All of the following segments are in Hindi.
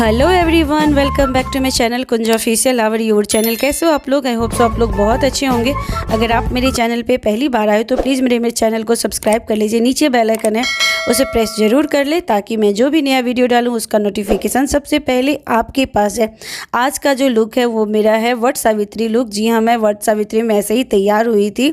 hello everyone welcome back to my channel Kunj official our your channel कैसे हो आप लोग आई होप सो आप लोग बहुत अच्छे होंगे अगर आप मेरे चैनल पे पहली बार आए हो तो प्लीज़ मेरे मेरे चैनल को सब्सक्राइब कर लीजिए नीचे बेल आइकन है उसे प्रेस ज़रूर कर ले ताकि मैं जो भी नया वीडियो डालूँ उसका नोटिफिकेशन सबसे पहले आपके पास है आज का जो लुक है वो मेरा है वट सावित्री लुक जी हाँ मैं वट सावित्री में ऐसे ही तैयार हुई थी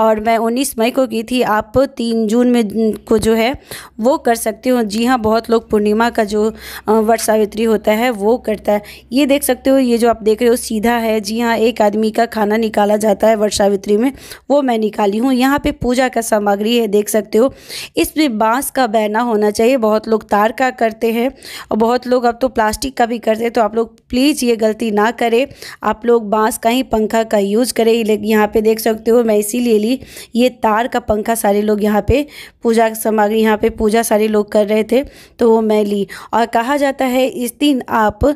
और मैं उन्नीस मई को की थी आप तीन जून में को जो है वो कर सकते हो जी हाँ बहुत लोग पूर्णिमा का जो वट सावित्री होता है वो करता है ये देख सकते हो ये जो आप देख रहे हो सीधा है जी हाँ एक आदमी का खाना निकाला जाता है वट सावित्री में वो मैं निकाली हूँ यहाँ पे पूजा का सामग्री है देख सकते हो इसमें बांस का बहना होना चाहिए बहुत लोग तार का करते हैं और बहुत लोग अब तो प्लास्टिक का भी करते हैं तो आप लोग प्लीज़ ये गलती ना करें आप लोग बांस का ही पंखा का यूज़ करें यहाँ पे देख सकते हो मैं इसीलिए ली ये तार का पंखा सारे लोग यहाँ पे पूजा सामग्री यहाँ पे पूजा सारे लोग कर रहे थे तो वो मैं ली और कहा जाता है इस दिन आप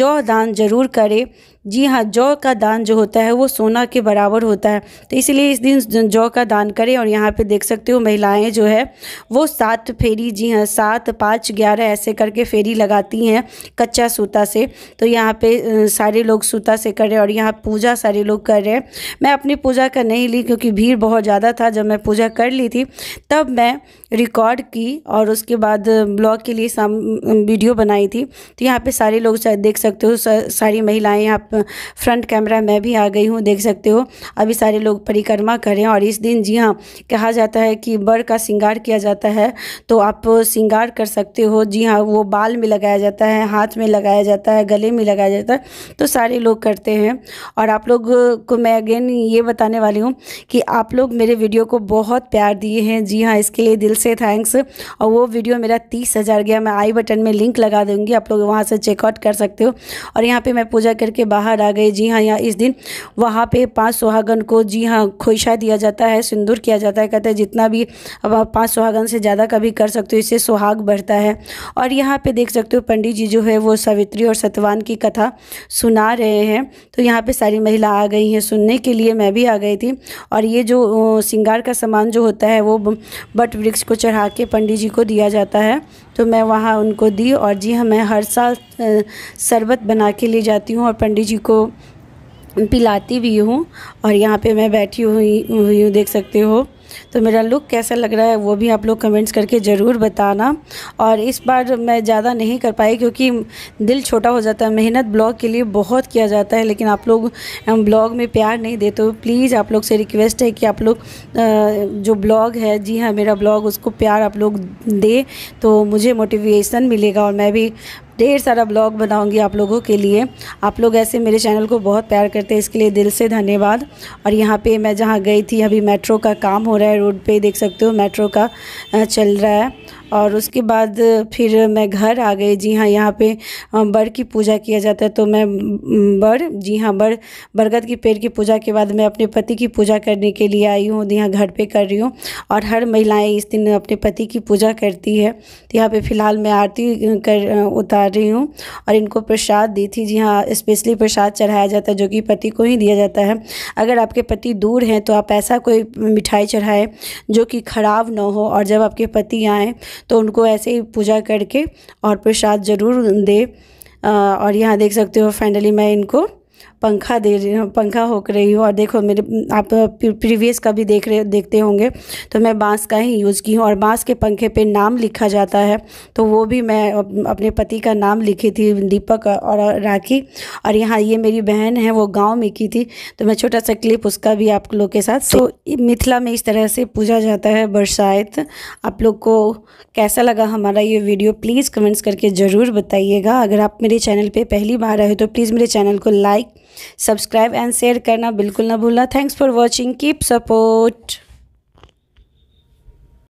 जौ दान ज़रूर करें जी हाँ जौ का दान जो होता है वो सोना के बराबर होता है तो इसलिए इस दिन जौ का दान करें और यहाँ पे देख सकते हो महिलाएं जो है वो सात फेरी जी हाँ सात पाँच ग्यारह ऐसे करके फेरी लगाती हैं कच्चा सूता से तो यहाँ पे सारे लोग सूता से कर रहे हैं और यहाँ पूजा सारे लोग कर रहे हैं मैं अपनी पूजा कर नहीं ली क्योंकि भीड़ बहुत ज़्यादा था जब मैं पूजा कर ली थी तब मैं रिकॉर्ड की और उसके बाद ब्लॉग के लिए साम वीडियो बनाई थी तो यहाँ पर सारे लोग देख सकते हो सारी महिलाएँ यहाँ फ्रंट कैमरा मैं भी आ गई हूँ देख सकते हो अभी सारे लोग परिक्रमा करें और इस दिन जी हाँ कहा जाता है कि बर का श्रृंगार किया जाता है जाता है तो आप श्रृंगार कर सकते हो जी हाँ वो बाल में लगाया जाता है हाथ में लगाया जाता है गले में लगाया जाता है तो सारे लोग करते हैं और आप लोग को मैं अगेन ये बताने वाली हूँ कि आप लोग मेरे वीडियो को बहुत प्यार दिए हैं जी हाँ इसके लिए दिल से थैंक्स और वो वीडियो मेरा तीस हज़ार गया मैं आई बटन में लिंक लगा दूँगी आप लोग वहाँ से चेकआउट कर सकते हो और यहाँ पर मैं पूजा करके बाहर आ गई जी हाँ यहाँ इस दिन वहाँ पे पांच सुहागन को जी हाँ खोइशा दिया जाता है सिंदूर किया जाता है कहते हैं जितना भी अब पांच सुहागन से से ज़्यादा कभी कर सकते हो इससे सुहाग बढ़ता है और यहाँ पे देख सकते हो पंडित जी जो है वो सावित्री और सतवान की कथा सुना रहे हैं तो यहाँ पे सारी महिला आ गई हैं सुनने के लिए मैं भी आ गई थी और ये जो सिंगार का सामान जो होता है वो बट वृक्ष को चढ़ा के पंडित जी को दिया जाता है तो मैं वहाँ उनको दी और जी हाँ मैं हर साल शरबत बना के ले जाती हूँ और पंडित जी को पिलाती भी हूँ और यहाँ पे मैं बैठी हुई हुई हूँ देख सकते हो तो मेरा लुक कैसा लग रहा है वो भी आप लोग कमेंट्स करके ज़रूर बताना और इस बार मैं ज़्यादा नहीं कर पाई क्योंकि दिल छोटा हो जाता है मेहनत ब्लॉग के लिए बहुत किया जाता है लेकिन आप लोग ब्लॉग में प्यार नहीं देते प्लीज़ तो आप लोग से रिक्वेस्ट है कि आप लोग जो ब्लॉग है जी हाँ मेरा ब्लॉग उसको प्यार आप लोग दे तो मुझे मोटिवेशन मिलेगा और मैं भी ढेर सारा ब्लॉग बनाऊँगी आप लोगों के लिए आप लोग ऐसे मेरे चैनल को बहुत प्यार करते हैं इसके लिए दिल से धन्यवाद और यहाँ पे मैं जहाँ गई थी अभी मेट्रो का काम हो रहा है रोड पे देख सकते हो मेट्रो का चल रहा है और उसके बाद फिर मैं घर आ गई जी हाँ यहाँ पे बड़ की पूजा किया जाता है तो मैं बड़ जी हाँ बड़ बरगद के पेड़ की पूजा के बाद मैं अपने पति की पूजा करने के लिए आई हूँ यहाँ घर पे कर रही हूँ और हर महिलाएं इस दिन अपने पति की पूजा करती है तो यहाँ पे फ़िलहाल मैं आरती कर उतार रही हूँ और इनको प्रसाद दी थी जी हाँ स्पेशली प्रसाद चढ़ाया जाता है जो कि पति को ही दिया जाता है अगर आपके पति दूर हैं तो आप ऐसा कोई मिठाई चढ़ाएँ जो कि ख़राब ना हो और जब आपके पति आएँ तो उनको ऐसे ही पूजा करके और प्रसाद ज़रूर दे और यहाँ देख सकते हो फाइनली मैं इनको पंखा दे रही हूँ पंखा होक रही हूँ और देखो मेरे आप प्रीवियस का भी देख रहे देखते होंगे तो मैं बांस का ही यूज़ की हूँ और बांस के पंखे पे नाम लिखा जाता है तो वो भी मैं अपने पति का नाम लिखी थी दीपक और राखी और यहाँ ये मेरी बहन है वो गाँव में की थी तो मैं छोटा सा क्लिप उसका भी आप लोग के साथ तो मिथिला में इस तरह से पूजा जाता है बरसात आप लोग को कैसा लगा हमारा ये वीडियो प्लीज़ कमेंट्स करके ज़रूर बताइएगा अगर आप मेरे चैनल पे पहली बार आए हो तो प्लीज़ मेरे चैनल को लाइक सब्सक्राइब एंड शेयर करना बिल्कुल ना भूलना thanks for watching keep support